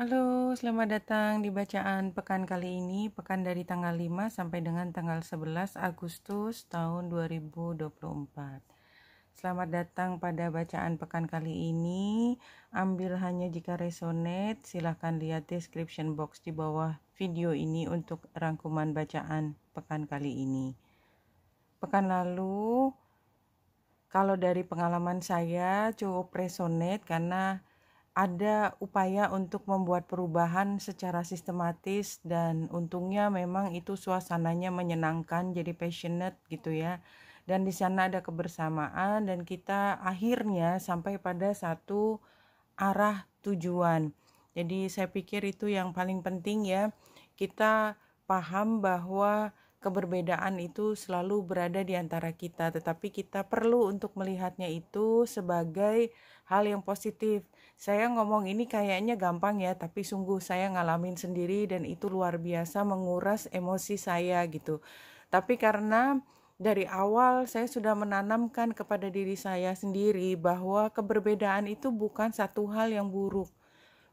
Halo, selamat datang di bacaan pekan kali ini, pekan dari tanggal 5 sampai dengan tanggal 11 Agustus tahun 2024. Selamat datang pada bacaan pekan kali ini. Ambil hanya jika resonate, silahkan lihat description box di bawah video ini untuk rangkuman bacaan pekan kali ini. Pekan lalu, kalau dari pengalaman saya cukup resonate karena ada upaya untuk membuat perubahan secara sistematis dan untungnya memang itu suasananya menyenangkan jadi passionate gitu ya dan di sana ada kebersamaan dan kita akhirnya sampai pada satu arah tujuan jadi saya pikir itu yang paling penting ya kita paham bahwa keberbedaan itu selalu berada di antara kita, tetapi kita perlu untuk melihatnya itu sebagai hal yang positif. Saya ngomong ini kayaknya gampang ya, tapi sungguh saya ngalamin sendiri dan itu luar biasa menguras emosi saya gitu. Tapi karena dari awal saya sudah menanamkan kepada diri saya sendiri bahwa keberbedaan itu bukan satu hal yang buruk.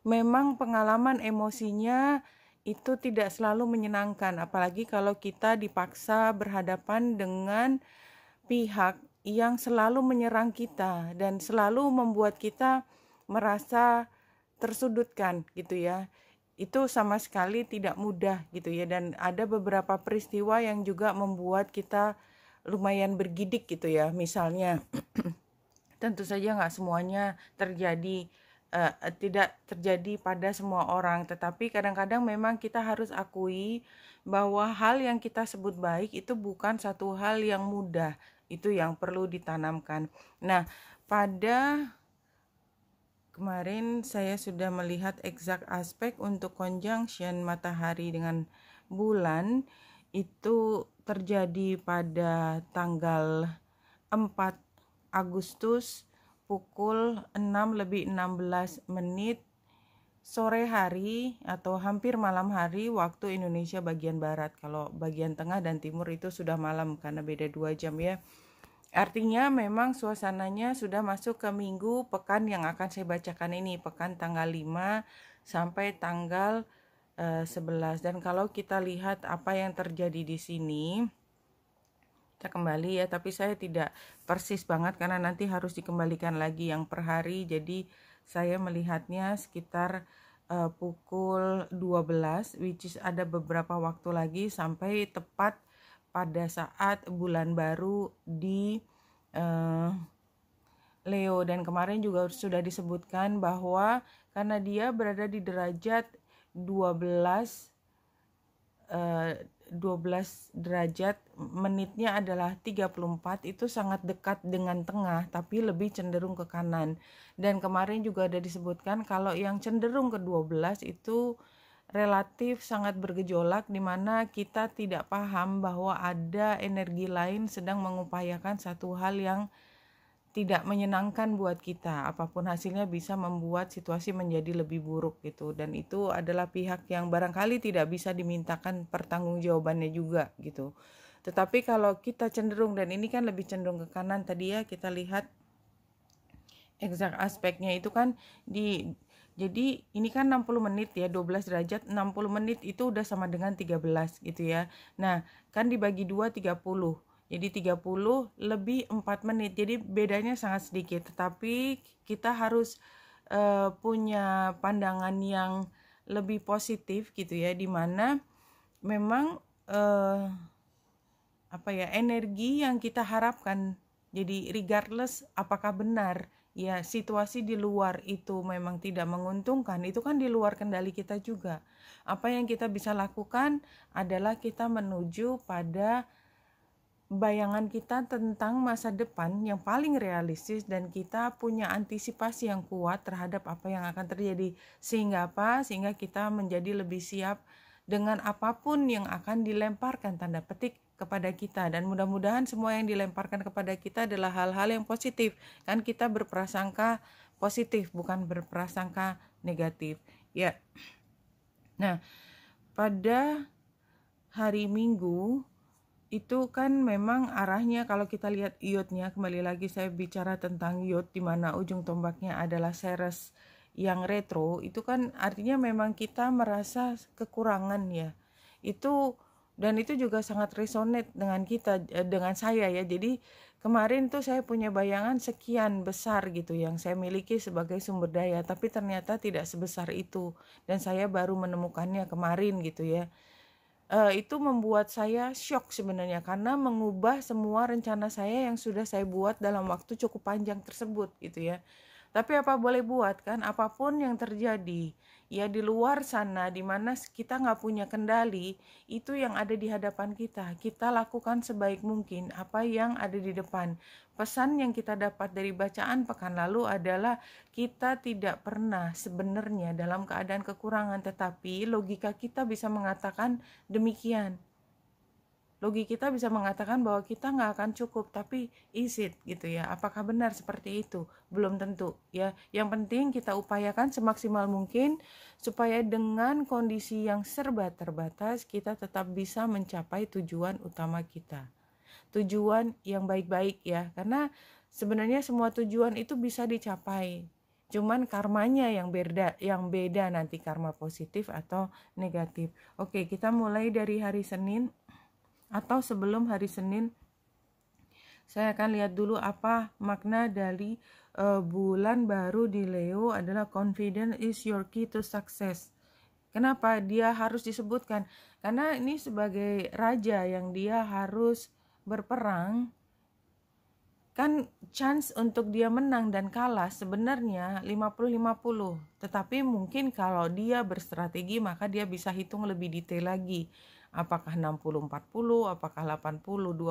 Memang pengalaman emosinya itu tidak selalu menyenangkan, apalagi kalau kita dipaksa berhadapan dengan pihak yang selalu menyerang kita dan selalu membuat kita merasa tersudutkan gitu ya itu sama sekali tidak mudah gitu ya dan ada beberapa peristiwa yang juga membuat kita lumayan bergidik gitu ya misalnya tentu saja nggak semuanya terjadi uh, tidak terjadi pada semua orang tetapi kadang-kadang memang kita harus akui bahwa hal yang kita sebut baik itu bukan satu hal yang mudah itu yang perlu ditanamkan nah pada Kemarin saya sudah melihat exact aspek untuk conjunction matahari dengan bulan itu terjadi pada tanggal 4 Agustus pukul 6 lebih 16 menit sore hari atau hampir malam hari waktu Indonesia bagian barat. Kalau bagian tengah dan timur itu sudah malam karena beda dua jam ya. Artinya memang suasananya sudah masuk ke minggu pekan yang akan saya bacakan ini, pekan tanggal 5 sampai tanggal uh, eh, 11. Dan kalau kita lihat apa yang terjadi di sini, kita kembali ya, tapi saya tidak persis banget karena nanti harus dikembalikan lagi yang per hari. Jadi saya melihatnya sekitar uh, pukul 12 which is ada beberapa waktu lagi sampai tepat pada saat bulan baru di uh, Leo dan kemarin juga sudah disebutkan bahwa karena dia berada di derajat 12 12 eh, derajat menitnya adalah 34 itu sangat dekat dengan tengah tapi lebih cenderung ke kanan dan kemarin juga ada disebutkan kalau yang cenderung ke 12 itu relatif sangat bergejolak di mana kita tidak paham bahwa ada energi lain sedang mengupayakan satu hal yang tidak menyenangkan buat kita. Apapun hasilnya bisa membuat situasi menjadi lebih buruk gitu dan itu adalah pihak yang barangkali tidak bisa dimintakan pertanggungjawabannya juga gitu. Tetapi kalau kita cenderung dan ini kan lebih cenderung ke kanan tadi ya kita lihat exact aspeknya itu kan di jadi ini kan 60 menit ya, 12 derajat 60 menit itu udah sama dengan 13 gitu ya. Nah, kan dibagi 2 30. Jadi 30 lebih 4 menit. Jadi bedanya sangat sedikit, tetapi kita harus uh, punya pandangan yang lebih positif gitu ya, dimana memang uh, apa ya energi yang kita harapkan jadi regardless apakah benar ya situasi di luar itu memang tidak menguntungkan, itu kan di luar kendali kita juga. Apa yang kita bisa lakukan adalah kita menuju pada bayangan kita tentang masa depan yang paling realistis dan kita punya antisipasi yang kuat terhadap apa yang akan terjadi. Sehingga apa? Sehingga kita menjadi lebih siap dengan apapun yang akan dilemparkan tanda petik kepada kita dan mudah-mudahan semua yang dilemparkan kepada kita adalah hal-hal yang positif kan kita berprasangka positif bukan berprasangka negatif ya nah pada hari Minggu itu kan memang arahnya kalau kita lihat iotnya kembali lagi saya bicara tentang iot di mana ujung tombaknya adalah seres yang retro itu kan artinya memang kita merasa kekurangan ya itu dan itu juga sangat resonate dengan kita eh, dengan saya ya jadi kemarin tuh saya punya bayangan sekian besar gitu yang saya miliki sebagai sumber daya tapi ternyata tidak sebesar itu dan saya baru menemukannya kemarin gitu ya uh, itu membuat saya shock sebenarnya karena mengubah semua rencana saya yang sudah saya buat dalam waktu cukup panjang tersebut gitu ya tapi apa boleh buat kan apapun yang terjadi ya di luar sana di mana kita nggak punya kendali itu yang ada di hadapan kita kita lakukan sebaik mungkin apa yang ada di depan pesan yang kita dapat dari bacaan pekan lalu adalah kita tidak pernah sebenarnya dalam keadaan kekurangan tetapi logika kita bisa mengatakan demikian logi kita bisa mengatakan bahwa kita nggak akan cukup tapi isit gitu ya apakah benar seperti itu belum tentu ya yang penting kita upayakan semaksimal mungkin supaya dengan kondisi yang serba terbatas kita tetap bisa mencapai tujuan utama kita tujuan yang baik-baik ya karena sebenarnya semua tujuan itu bisa dicapai cuman karmanya yang beda yang beda nanti karma positif atau negatif oke kita mulai dari hari Senin atau sebelum hari Senin saya akan lihat dulu apa makna dari uh, bulan baru di Leo adalah confident is your key to success. Kenapa dia harus disebutkan? Karena ini sebagai raja yang dia harus berperang kan chance untuk dia menang dan kalah sebenarnya 50-50. Tetapi mungkin kalau dia berstrategi maka dia bisa hitung lebih detail lagi apakah 60 40, apakah 80 20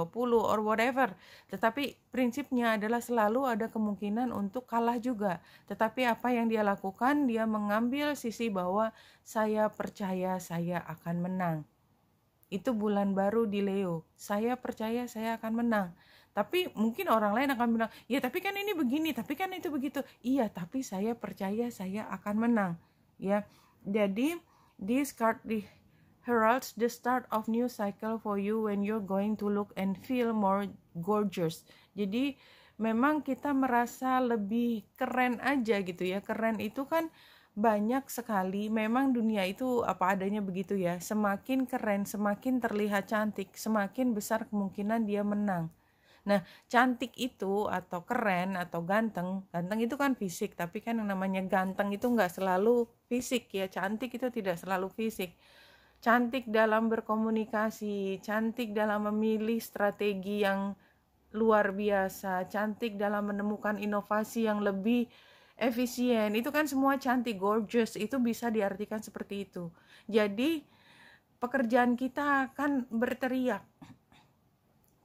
or whatever. Tetapi prinsipnya adalah selalu ada kemungkinan untuk kalah juga. Tetapi apa yang dia lakukan, dia mengambil sisi bahwa saya percaya saya akan menang. Itu bulan baru di Leo. Saya percaya saya akan menang. Tapi mungkin orang lain akan bilang, "Ya, tapi kan ini begini, tapi kan itu begitu." Iya, tapi saya percaya saya akan menang. Ya. Jadi, discard di heralds the start of new cycle for you when you're going to look and feel more gorgeous. Jadi memang kita merasa lebih keren aja gitu ya. Keren itu kan banyak sekali memang dunia itu apa adanya begitu ya. Semakin keren, semakin terlihat cantik, semakin besar kemungkinan dia menang. Nah, cantik itu atau keren atau ganteng, ganteng itu kan fisik, tapi kan yang namanya ganteng itu nggak selalu fisik ya. Cantik itu tidak selalu fisik cantik dalam berkomunikasi, cantik dalam memilih strategi yang luar biasa, cantik dalam menemukan inovasi yang lebih efisien. Itu kan semua cantik, gorgeous, itu bisa diartikan seperti itu. Jadi, pekerjaan kita akan berteriak.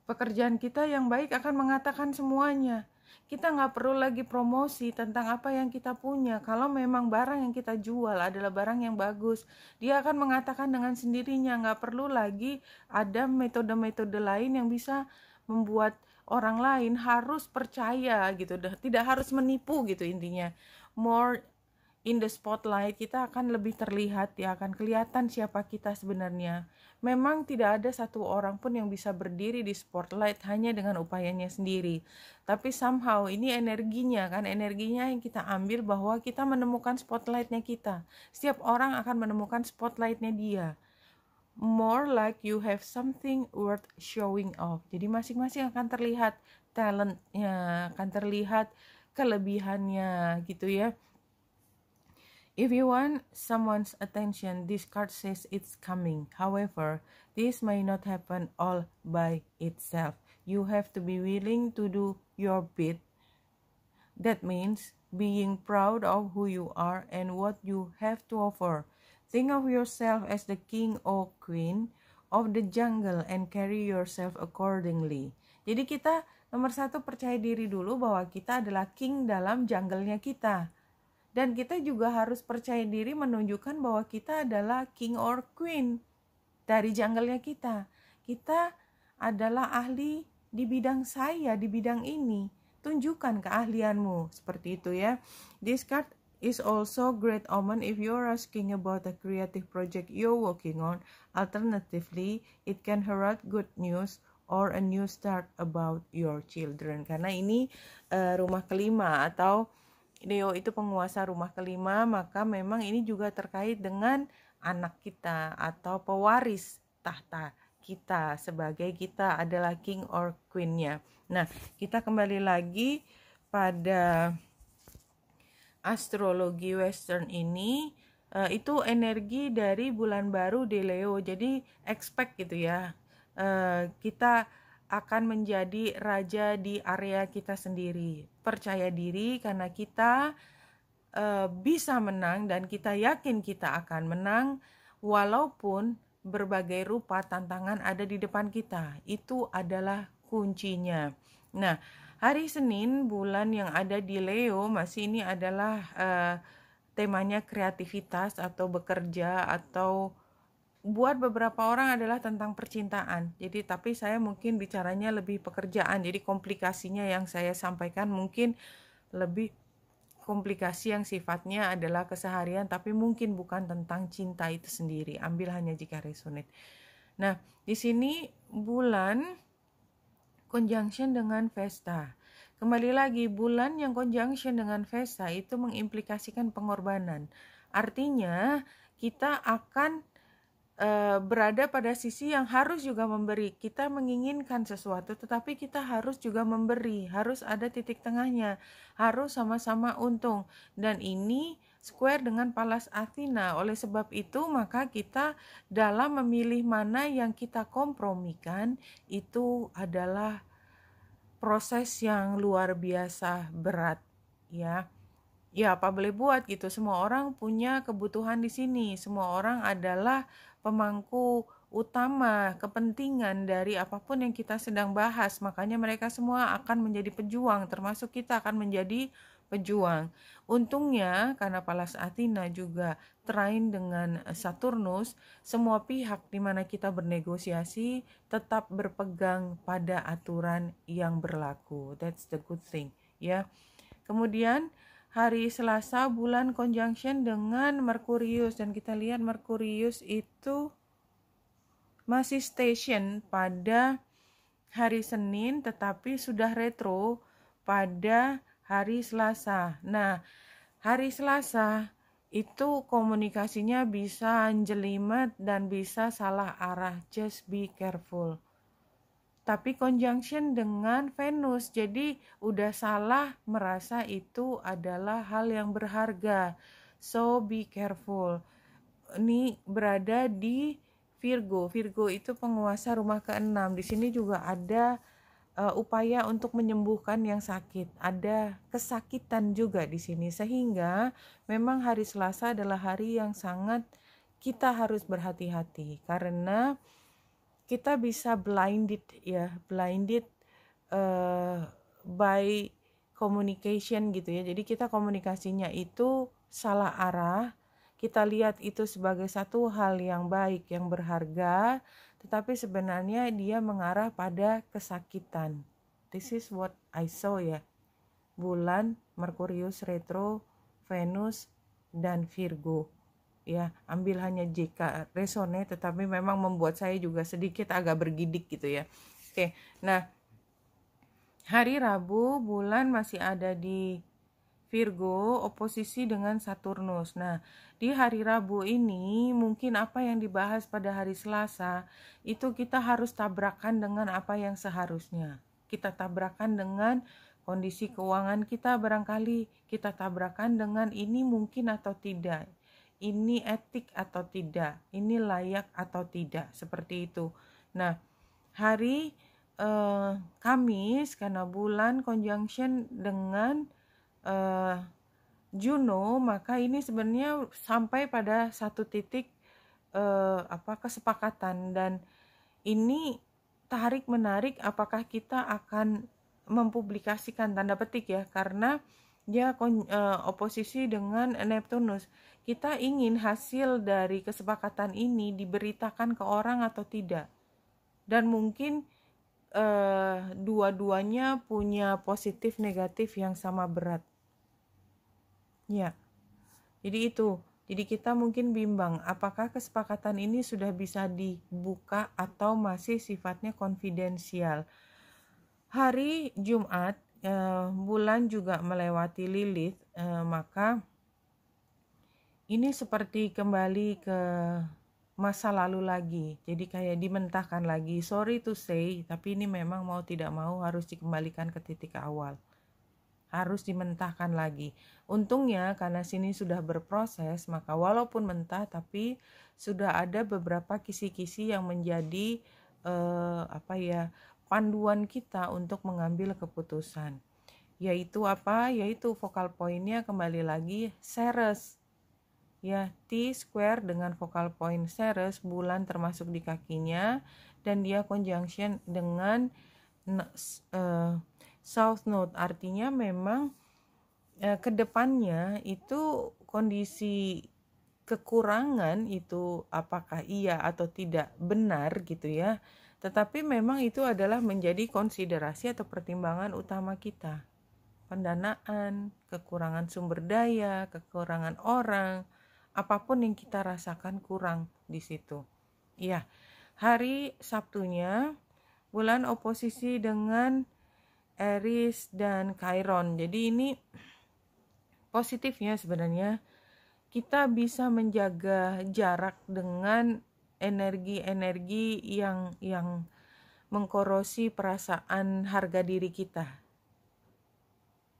Pekerjaan kita yang baik akan mengatakan semuanya kita nggak perlu lagi promosi tentang apa yang kita punya. Kalau memang barang yang kita jual adalah barang yang bagus, dia akan mengatakan dengan sendirinya, nggak perlu lagi ada metode-metode lain yang bisa membuat orang lain harus percaya gitu, tidak harus menipu gitu intinya. More in the spotlight, kita akan lebih terlihat ya, akan kelihatan siapa kita sebenarnya. Memang tidak ada satu orang pun yang bisa berdiri di spotlight hanya dengan upayanya sendiri. Tapi somehow ini energinya kan, energinya yang kita ambil bahwa kita menemukan spotlightnya kita. Setiap orang akan menemukan spotlightnya dia. More like you have something worth showing off. Jadi masing-masing akan terlihat talentnya, akan terlihat kelebihannya gitu ya If you want someone's attention, this card says it's coming. However, this may not happen all by itself. You have to be willing to do your bit. That means being proud of who you are and what you have to offer. Think of yourself as the king or queen of the jungle and carry yourself accordingly. Jadi kita nomor satu percaya diri dulu bahwa kita adalah king dalam jungle-nya kita dan kita juga harus percaya diri menunjukkan bahwa kita adalah king or queen dari jungle-nya kita. Kita adalah ahli di bidang saya, di bidang ini. Tunjukkan keahlianmu, seperti itu ya. This card is also great omen if you're asking about a creative project you're working on. Alternatively, it can herald good news or a new start about your children. Karena ini uh, rumah kelima atau Leo itu penguasa rumah kelima, maka memang ini juga terkait dengan anak kita atau pewaris tahta kita sebagai kita adalah king or queennya. Nah, kita kembali lagi pada astrologi western ini eh, itu energi dari bulan baru di Leo. Jadi expect gitu ya. Eh, kita akan menjadi raja di area kita sendiri. Percaya diri karena kita e, bisa menang dan kita yakin kita akan menang walaupun berbagai rupa tantangan ada di depan kita. Itu adalah kuncinya. Nah, hari Senin bulan yang ada di Leo masih ini adalah e, temanya kreativitas atau bekerja atau buat beberapa orang adalah tentang percintaan. Jadi tapi saya mungkin bicaranya lebih pekerjaan. Jadi komplikasinya yang saya sampaikan mungkin lebih komplikasi yang sifatnya adalah keseharian tapi mungkin bukan tentang cinta itu sendiri. Ambil hanya jika resonate. Nah, di sini bulan conjunction dengan Vesta. Kembali lagi, bulan yang conjunction dengan Vesta itu mengimplikasikan pengorbanan. Artinya, kita akan Eh, berada pada sisi yang harus juga memberi. Kita menginginkan sesuatu, tetapi kita harus juga memberi. Harus ada titik tengahnya, harus sama-sama untung, dan ini square dengan Palas Athena. Oleh sebab itu, maka kita dalam memilih mana yang kita kompromikan itu adalah proses yang luar biasa berat ya. Ya, apa boleh buat gitu. Semua orang punya kebutuhan di sini. Semua orang adalah pemangku utama kepentingan dari apapun yang kita sedang bahas. Makanya mereka semua akan menjadi pejuang, termasuk kita akan menjadi pejuang. Untungnya karena Palas Athena juga terain dengan Saturnus, semua pihak di mana kita bernegosiasi tetap berpegang pada aturan yang berlaku. That's the good thing, ya. Kemudian hari Selasa bulan conjunction dengan Merkurius dan kita lihat Merkurius itu masih station pada hari Senin tetapi sudah retro pada hari Selasa. Nah, hari Selasa itu komunikasinya bisa jelimet dan bisa salah arah. Just be careful tapi conjunction dengan Venus. Jadi udah salah merasa itu adalah hal yang berharga. So be careful. Ini berada di Virgo. Virgo itu penguasa rumah keenam. Di sini juga ada uh, upaya untuk menyembuhkan yang sakit. Ada kesakitan juga di sini sehingga memang hari Selasa adalah hari yang sangat kita harus berhati-hati karena kita bisa blinded ya blinded uh, by communication gitu ya jadi kita komunikasinya itu salah arah kita lihat itu sebagai satu hal yang baik yang berharga tetapi sebenarnya dia mengarah pada kesakitan this is what I saw ya bulan Merkurius retro Venus dan Virgo ya ambil hanya J.K. resone ya, tetapi memang membuat saya juga sedikit agak bergidik gitu ya oke nah hari Rabu bulan masih ada di Virgo oposisi dengan Saturnus. Nah, di hari Rabu ini mungkin apa yang dibahas pada hari Selasa itu kita harus tabrakan dengan apa yang seharusnya. Kita tabrakan dengan kondisi keuangan kita barangkali kita tabrakan dengan ini mungkin atau tidak ini etik atau tidak, ini layak atau tidak, seperti itu. Nah, hari eh, Kamis karena bulan conjunction dengan eh, Juno, maka ini sebenarnya sampai pada satu titik eh, apa kesepakatan dan ini tarik menarik apakah kita akan mempublikasikan tanda petik ya karena dia e, oposisi dengan Neptunus. Kita ingin hasil dari kesepakatan ini diberitakan ke orang atau tidak. Dan mungkin e, dua-duanya punya positif negatif yang sama berat. Ya. Jadi itu. Jadi kita mungkin bimbang apakah kesepakatan ini sudah bisa dibuka atau masih sifatnya konfidensial. Hari Jumat Eh, bulan juga melewati Lilith, eh, maka ini seperti kembali ke masa lalu lagi. Jadi kayak dimentahkan lagi. Sorry to say, tapi ini memang mau tidak mau harus dikembalikan ke titik awal. Harus dimentahkan lagi. Untungnya karena sini sudah berproses, maka walaupun mentah tapi sudah ada beberapa kisi-kisi yang menjadi eh, apa ya, panduan kita untuk mengambil keputusan. Yaitu apa? Yaitu vokal poinnya kembali lagi seres. Ya, T square dengan vokal poin seres bulan termasuk di kakinya dan dia conjunction dengan uh, south node artinya memang uh, e, ke itu kondisi kekurangan itu apakah iya atau tidak benar gitu ya tetapi memang itu adalah menjadi konsiderasi atau pertimbangan utama kita. Pendanaan, kekurangan sumber daya, kekurangan orang, apapun yang kita rasakan kurang di situ. Iya, hari Sabtunya bulan oposisi dengan Eris dan Chiron. Jadi ini positifnya sebenarnya kita bisa menjaga jarak dengan energi-energi yang yang mengkorosi perasaan harga diri kita.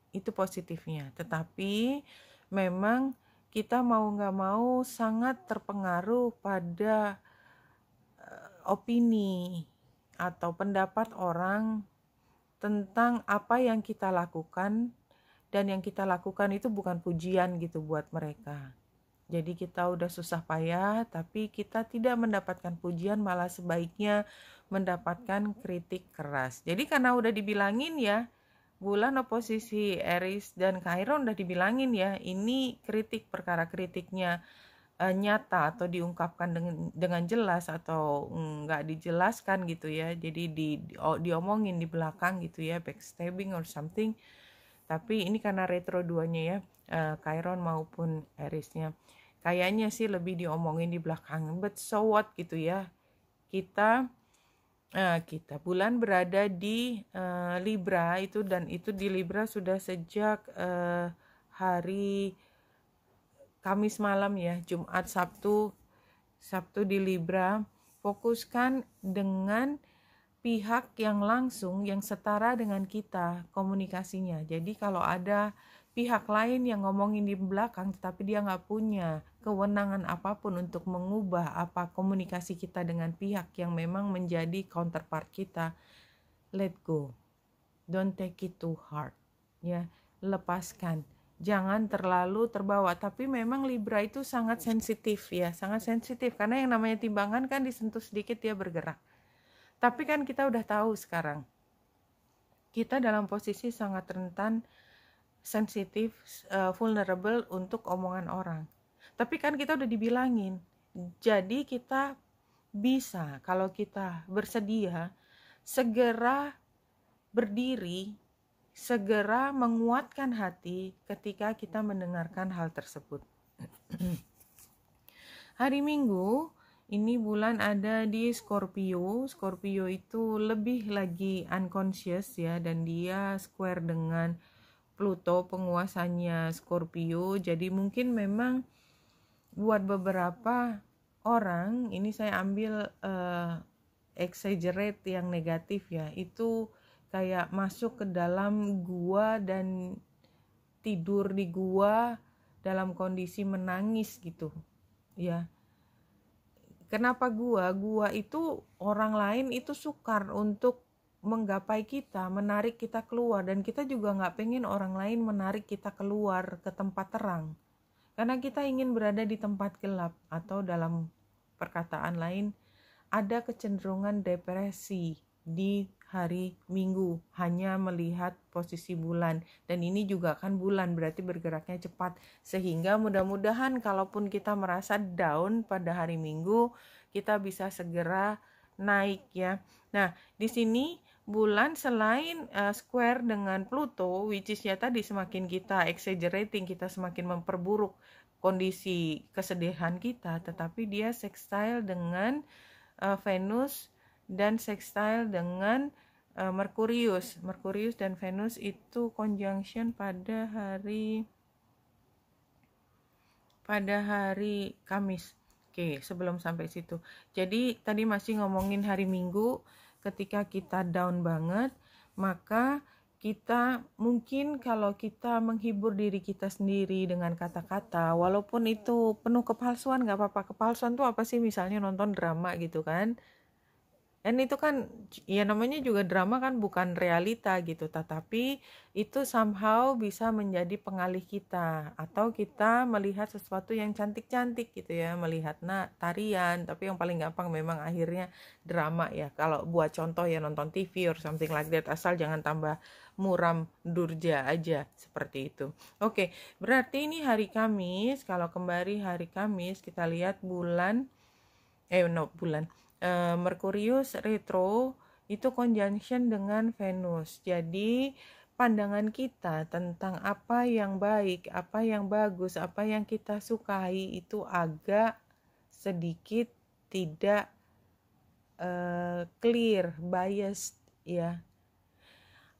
Itu positifnya. Tetapi memang kita mau nggak mau sangat terpengaruh pada eh, opini atau pendapat orang tentang apa yang kita lakukan dan yang kita lakukan itu bukan pujian gitu buat mereka jadi kita udah susah payah, tapi kita tidak mendapatkan pujian, malah sebaiknya mendapatkan kritik keras. Jadi karena udah dibilangin ya, bulan oposisi Eris dan Kairon udah dibilangin ya, ini kritik perkara kritiknya e, nyata atau diungkapkan dengan, dengan jelas atau nggak dijelaskan gitu ya. Jadi di, di diomongin di belakang gitu ya, backstabbing or something. Tapi ini karena retro duanya ya, e, Kairon maupun Erisnya kayaknya sih lebih diomongin di belakang but so what gitu ya kita uh, kita bulan berada di uh, Libra itu dan itu di Libra sudah sejak uh, hari Kamis malam ya Jumat Sabtu Sabtu di Libra fokuskan dengan pihak yang langsung yang setara dengan kita komunikasinya jadi kalau ada pihak lain yang ngomongin di belakang tetapi dia nggak punya kewenangan apapun untuk mengubah apa komunikasi kita dengan pihak yang memang menjadi counterpart kita. Let go. Don't take it too hard. Ya, lepaskan. Jangan terlalu terbawa, tapi memang Libra itu sangat sensitif ya, sangat sensitif karena yang namanya timbangan kan disentuh sedikit dia bergerak. Tapi kan kita udah tahu sekarang. Kita dalam posisi sangat rentan sensitif, uh, vulnerable untuk omongan orang. Tapi kan kita udah dibilangin. Hmm. Jadi kita bisa kalau kita bersedia segera berdiri, segera menguatkan hati ketika kita mendengarkan hal tersebut. Hari Minggu ini bulan ada di Scorpio. Scorpio itu lebih lagi unconscious ya dan dia square dengan Pluto penguasanya Scorpio. Jadi mungkin memang buat beberapa orang ini saya ambil uh, exaggerate yang negatif ya itu kayak masuk ke dalam gua dan tidur di gua dalam kondisi menangis gitu ya kenapa gua gua itu orang lain itu sukar untuk menggapai kita menarik kita keluar dan kita juga nggak pengen orang lain menarik kita keluar ke tempat terang karena kita ingin berada di tempat gelap atau dalam perkataan lain ada kecenderungan depresi di hari Minggu hanya melihat posisi bulan dan ini juga kan bulan berarti bergeraknya cepat sehingga mudah-mudahan kalaupun kita merasa down pada hari Minggu kita bisa segera naik ya. Nah, di sini bulan selain uh, square dengan Pluto which is ya tadi semakin kita exaggerating, kita semakin memperburuk kondisi kesedihan kita, tetapi dia sextile dengan uh, Venus dan sextile dengan uh, eh, Mercurius Merkurius dan Venus itu conjunction pada hari pada hari Kamis. Oke, sebelum sampai situ. Jadi tadi masih ngomongin hari Minggu ketika kita down banget, maka kita mungkin kalau kita menghibur diri kita sendiri dengan kata-kata, walaupun itu penuh kepalsuan, nggak apa-apa. Kepalsuan tuh apa sih? Misalnya nonton drama gitu kan, dan itu kan ya namanya juga drama kan bukan realita gitu, tetapi itu somehow bisa menjadi pengalih kita atau kita melihat sesuatu yang cantik-cantik gitu ya, melihat nah tarian, tapi yang paling gampang memang akhirnya drama ya. Kalau buat contoh ya nonton TV or something like that asal jangan tambah muram durja aja seperti itu. Oke, berarti ini hari Kamis, kalau kembali hari Kamis kita lihat bulan eh no bulan Eh, Mercurius retro itu conjunction dengan Venus. Jadi pandangan kita tentang apa yang baik, apa yang bagus, apa yang kita sukai itu agak sedikit tidak uh, clear, bias ya.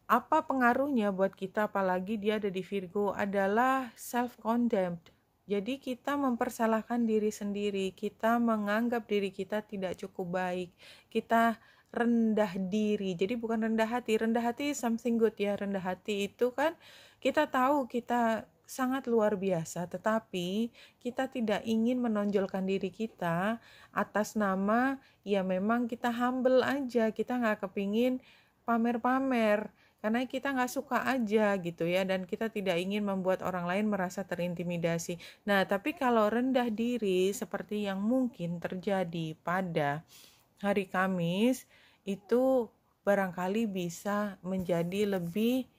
Apa pengaruhnya buat kita apalagi dia ada di Virgo adalah self condemned jadi kita mempersalahkan diri sendiri, kita menganggap diri kita tidak cukup baik, kita rendah diri. Jadi bukan rendah hati, rendah hati something good ya. Rendah hati itu kan kita tahu kita sangat luar biasa, tetapi kita tidak ingin menonjolkan diri kita atas nama ya memang kita humble aja, kita nggak kepingin pamer-pamer karena kita nggak suka aja gitu ya dan kita tidak ingin membuat orang lain merasa terintimidasi. Nah, tapi kalau rendah diri seperti yang mungkin terjadi pada hari Kamis itu barangkali bisa menjadi lebih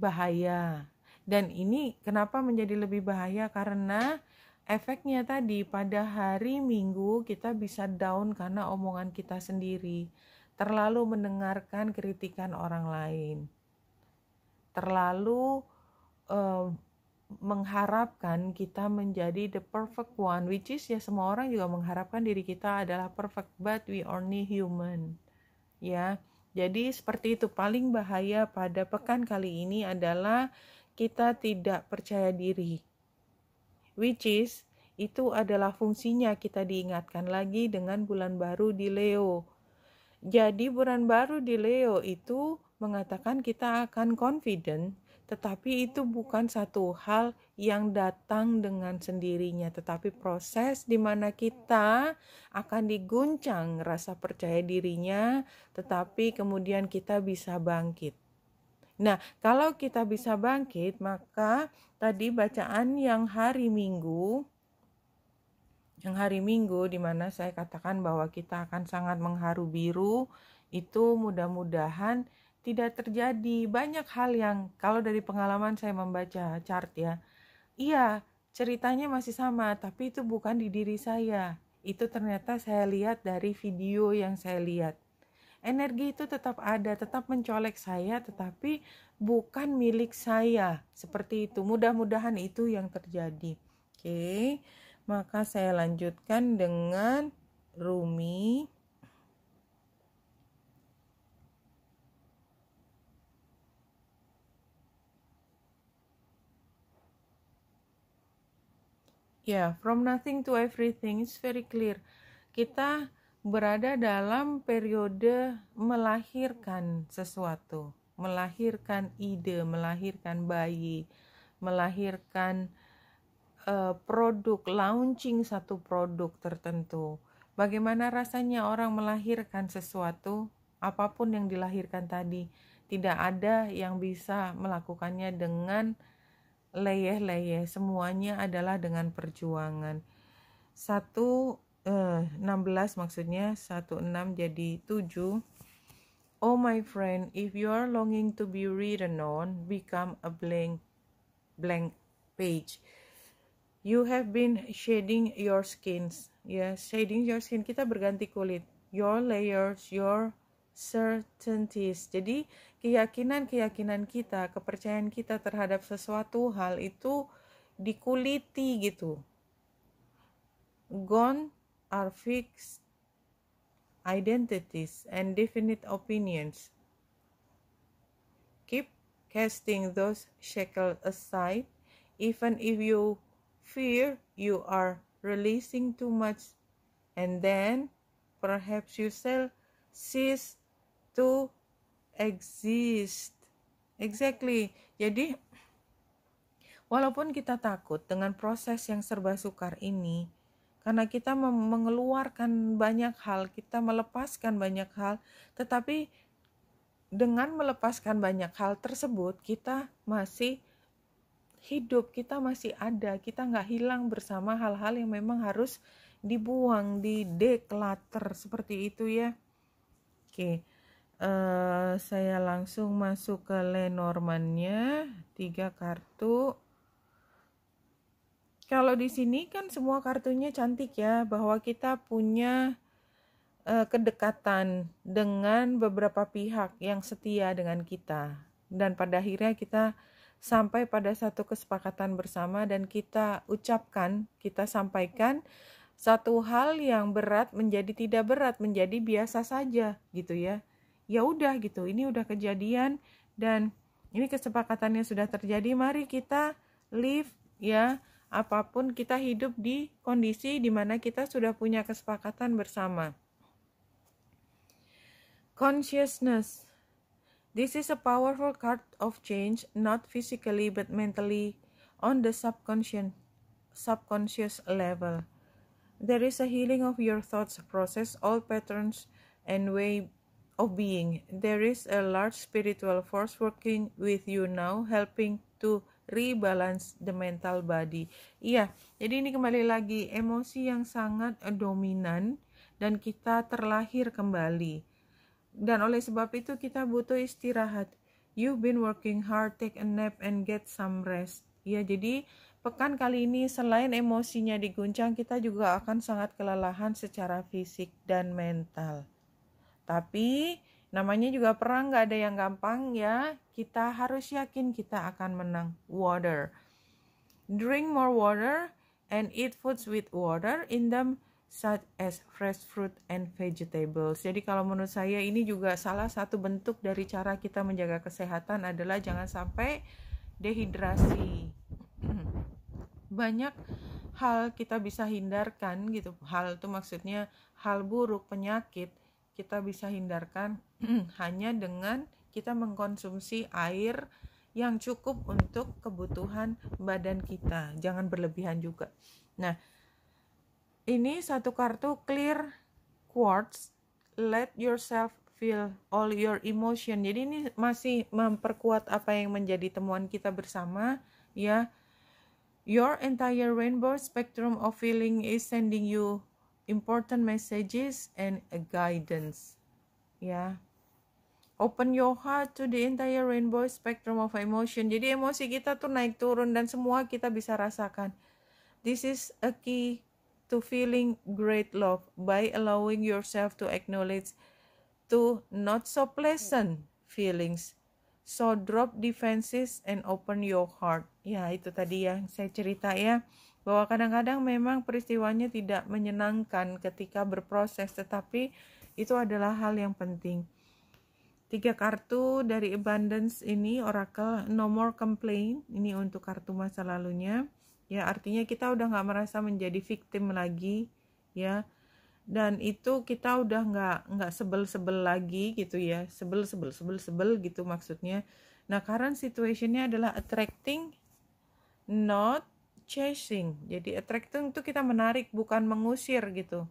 bahaya. Dan ini kenapa menjadi lebih bahaya karena efeknya tadi pada hari Minggu kita bisa down karena omongan kita sendiri terlalu mendengarkan kritikan orang lain, terlalu uh, mengharapkan kita menjadi the perfect one, which is ya semua orang juga mengharapkan diri kita adalah perfect, but we only human. Ya, jadi seperti itu paling bahaya pada pekan kali ini adalah kita tidak percaya diri, which is itu adalah fungsinya kita diingatkan lagi dengan bulan baru di Leo jadi bulan baru di Leo itu mengatakan kita akan confident, tetapi itu bukan satu hal yang datang dengan sendirinya, tetapi proses di mana kita akan diguncang rasa percaya dirinya, tetapi kemudian kita bisa bangkit. Nah, kalau kita bisa bangkit, maka tadi bacaan yang hari Minggu yang hari Minggu di mana saya katakan bahwa kita akan sangat mengharu biru itu mudah-mudahan tidak terjadi banyak hal yang kalau dari pengalaman saya membaca chart ya. Iya, ceritanya masih sama tapi itu bukan di diri saya. Itu ternyata saya lihat dari video yang saya lihat energi itu tetap ada, tetap mencolek saya, tetapi bukan milik saya. Seperti itu, mudah-mudahan itu yang terjadi. Oke, okay maka saya lanjutkan dengan Rumi Ya, yeah, from nothing to everything is very clear. Kita berada dalam periode melahirkan sesuatu, melahirkan ide, melahirkan bayi, melahirkan uh, produk, launching satu produk tertentu. Bagaimana rasanya orang melahirkan sesuatu, apapun yang dilahirkan tadi, tidak ada yang bisa melakukannya dengan leyeh-leyeh. Semuanya adalah dengan perjuangan. Satu eh, 16 maksudnya 16 jadi 7 Oh my friend, if you are longing to be written on, become a blank blank page. You have been shading your skins. Ya, yeah, shading your skin kita berganti kulit. Your layers, your certainties. Jadi, keyakinan-keyakinan kita, kepercayaan kita terhadap sesuatu hal itu dikuliti gitu. Gone are fixed identities and definite opinions. Keep casting those shackles aside even if you fear you are releasing too much and then perhaps yourself cease to exist exactly jadi walaupun kita takut dengan proses yang serba sukar ini karena kita mengeluarkan banyak hal kita melepaskan banyak hal tetapi dengan melepaskan banyak hal tersebut kita masih hidup kita masih ada kita nggak hilang bersama hal-hal yang memang harus dibuang di declutter seperti itu ya oke okay. uh, eh, saya langsung masuk ke Lenormannya tiga kartu kalau di sini kan semua kartunya cantik ya bahwa kita punya eh, kedekatan dengan beberapa pihak yang setia dengan kita dan pada akhirnya kita sampai pada satu kesepakatan bersama dan kita ucapkan, kita sampaikan satu hal yang berat menjadi tidak berat, menjadi biasa saja gitu ya. Ya udah gitu, ini udah kejadian dan ini kesepakatannya sudah terjadi, mari kita live ya. Apapun kita hidup di kondisi di mana kita sudah punya kesepakatan bersama. Consciousness This is a powerful card of change, not physically but mentally, on the subconscious, subconscious level. There is a healing of your thoughts process, all patterns and way of being. There is a large spiritual force working with you now, helping to rebalance the mental body. Iya, jadi ini kembali lagi emosi yang sangat dominan dan kita terlahir kembali dan oleh sebab itu kita butuh istirahat. You've been working hard, take a nap and get some rest. Ya, jadi pekan kali ini selain emosinya diguncang, kita juga akan sangat kelelahan secara fisik dan mental. Tapi namanya juga perang gak ada yang gampang ya. Kita harus yakin kita akan menang. Water. Drink more water and eat foods with water in them such as fresh fruit and vegetables. Jadi kalau menurut saya ini juga salah satu bentuk dari cara kita menjaga kesehatan adalah jangan sampai dehidrasi. Banyak hal kita bisa hindarkan gitu. Hal itu maksudnya hal buruk, penyakit kita bisa hindarkan hanya dengan kita mengkonsumsi air yang cukup untuk kebutuhan badan kita. Jangan berlebihan juga. Nah, ini satu kartu clear quartz. Let yourself feel all your emotion. Jadi ini masih memperkuat apa yang menjadi temuan kita bersama, ya. Your entire rainbow spectrum of feeling is sending you important messages and a guidance. Ya. Open your heart to the entire rainbow spectrum of emotion. Jadi emosi kita tuh naik turun dan semua kita bisa rasakan. This is a key to feeling great love by allowing yourself to acknowledge to not so pleasant feelings. So drop defenses and open your heart. Ya, itu tadi yang saya cerita ya. Bahwa kadang-kadang memang peristiwanya tidak menyenangkan ketika berproses, tetapi itu adalah hal yang penting. Tiga kartu dari abundance ini Oracle No More Complain. Ini untuk kartu masa lalunya ya artinya kita udah nggak merasa menjadi victim lagi ya dan itu kita udah nggak nggak sebel sebel lagi gitu ya sebel sebel sebel sebel gitu maksudnya nah current situationnya adalah attracting not chasing jadi attracting itu kita menarik bukan mengusir gitu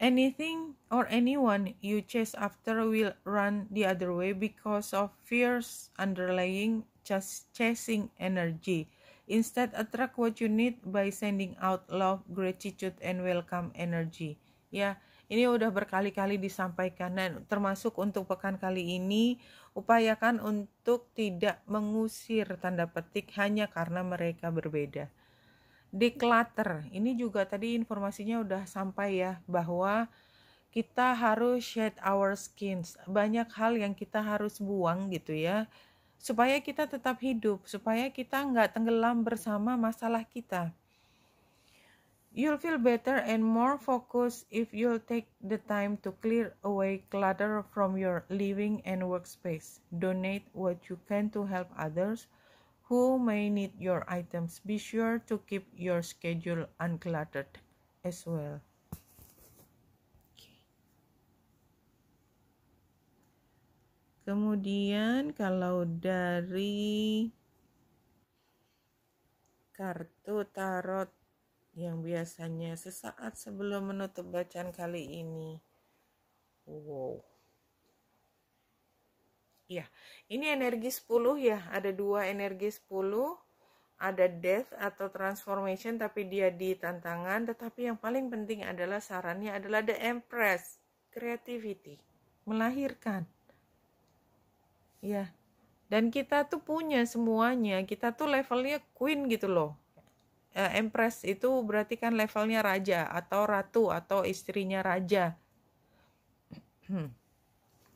anything or anyone you chase after will run the other way because of fears underlying just chasing energy. Instead, attract what you need by sending out love, gratitude, and welcome energy. Ya, ini udah berkali-kali disampaikan dan termasuk untuk pekan kali ini upayakan untuk tidak mengusir tanda petik hanya karena mereka berbeda. Declutter, ini juga tadi informasinya udah sampai ya bahwa kita harus shed our skins. Banyak hal yang kita harus buang gitu ya supaya kita tetap hidup, supaya kita nggak tenggelam bersama masalah kita. You'll feel better and more focused if you'll take the time to clear away clutter from your living and workspace. Donate what you can to help others who may need your items. Be sure to keep your schedule uncluttered as well. Kemudian kalau dari kartu tarot yang biasanya sesaat sebelum menutup bacaan kali ini. Wow. Ya, ini energi 10 ya, ada dua energi 10, ada death atau transformation tapi dia di tantangan, tetapi yang paling penting adalah sarannya adalah the empress, creativity, melahirkan. Iya. Dan kita tuh punya semuanya. Kita tuh levelnya queen gitu loh. Uh, Empress itu berarti kan levelnya raja atau ratu atau istrinya raja.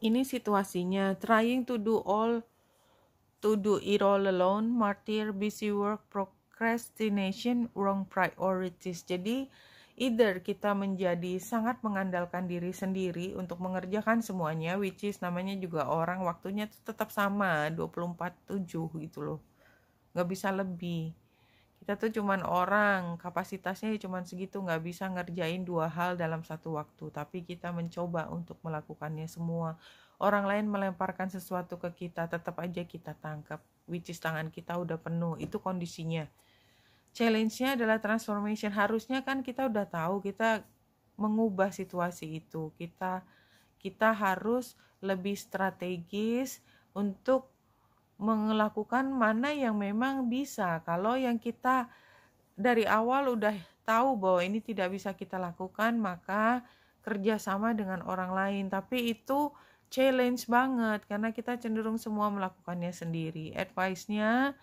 Ini situasinya trying to do all to do it all alone, martyr, busy work, procrastination, wrong priorities. Jadi either kita menjadi sangat mengandalkan diri sendiri untuk mengerjakan semuanya which is namanya juga orang waktunya itu tetap sama 24/7 gitu loh nggak bisa lebih kita tuh cuman orang kapasitasnya ya cuman segitu nggak bisa ngerjain dua hal dalam satu waktu tapi kita mencoba untuk melakukannya semua orang lain melemparkan sesuatu ke kita tetap aja kita tangkap which is tangan kita udah penuh itu kondisinya challenge-nya adalah transformation harusnya kan kita udah tahu kita mengubah situasi itu kita kita harus lebih strategis untuk melakukan mana yang memang bisa kalau yang kita dari awal udah tahu bahwa ini tidak bisa kita lakukan maka kerjasama dengan orang lain tapi itu challenge banget karena kita cenderung semua melakukannya sendiri advice-nya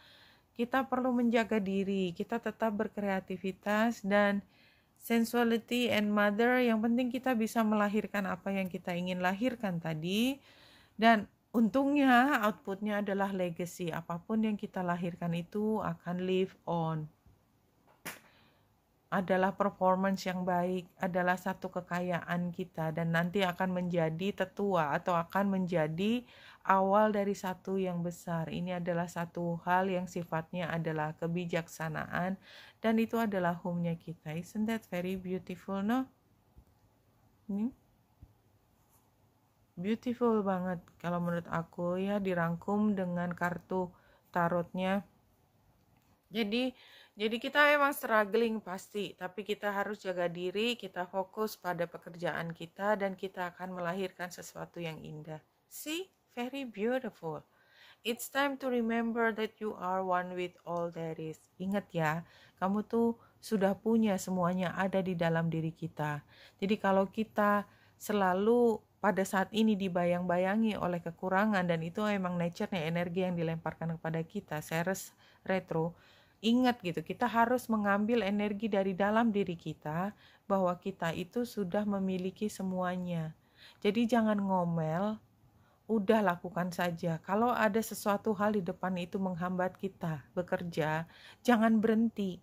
kita perlu menjaga diri, kita tetap berkreativitas dan sensuality and mother yang penting kita bisa melahirkan apa yang kita ingin lahirkan tadi dan untungnya outputnya adalah legacy apapun yang kita lahirkan itu akan live on adalah performance yang baik adalah satu kekayaan kita dan nanti akan menjadi tetua atau akan menjadi awal dari satu yang besar. Ini adalah satu hal yang sifatnya adalah kebijaksanaan dan itu adalah home-nya kita. Isn't that very beautiful, no? Hmm? Beautiful banget kalau menurut aku ya dirangkum dengan kartu tarotnya. Jadi jadi kita emang struggling pasti, tapi kita harus jaga diri, kita fokus pada pekerjaan kita dan kita akan melahirkan sesuatu yang indah. See? very beautiful. It's time to remember that you are one with all there is. Ingat ya, kamu tuh sudah punya semuanya ada di dalam diri kita. Jadi kalau kita selalu pada saat ini dibayang-bayangi oleh kekurangan dan itu emang nature-nya energi yang dilemparkan kepada kita Ceres retro ingat gitu kita harus mengambil energi dari dalam diri kita bahwa kita itu sudah memiliki semuanya jadi jangan ngomel udah lakukan saja. Kalau ada sesuatu hal di depan itu menghambat kita bekerja, jangan berhenti.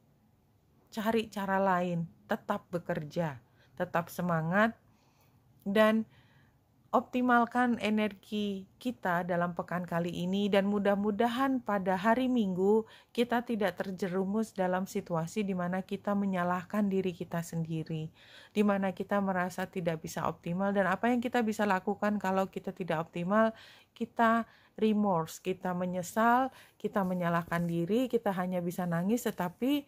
Cari cara lain, tetap bekerja, tetap semangat, dan optimalkan energi kita dalam pekan kali ini dan mudah-mudahan pada hari Minggu kita tidak terjerumus dalam situasi di mana kita menyalahkan diri kita sendiri, di mana kita merasa tidak bisa optimal dan apa yang kita bisa lakukan kalau kita tidak optimal, kita remorse, kita menyesal, kita menyalahkan diri, kita hanya bisa nangis tetapi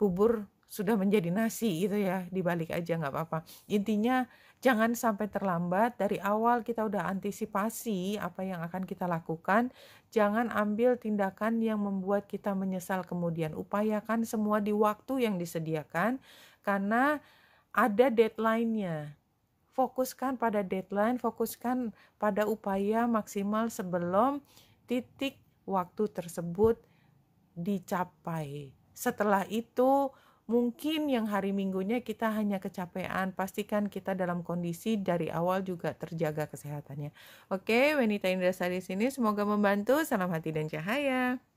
bubur sudah menjadi nasi gitu ya dibalik aja nggak apa-apa intinya jangan sampai terlambat dari awal kita udah antisipasi apa yang akan kita lakukan jangan ambil tindakan yang membuat kita menyesal kemudian upayakan semua di waktu yang disediakan karena ada deadline-nya fokuskan pada deadline fokuskan pada upaya maksimal sebelum titik waktu tersebut dicapai setelah itu Mungkin yang hari minggunya kita hanya kecapean, pastikan kita dalam kondisi dari awal juga terjaga kesehatannya. Oke, Wenita Indra di sini, semoga membantu. Salam hati dan cahaya.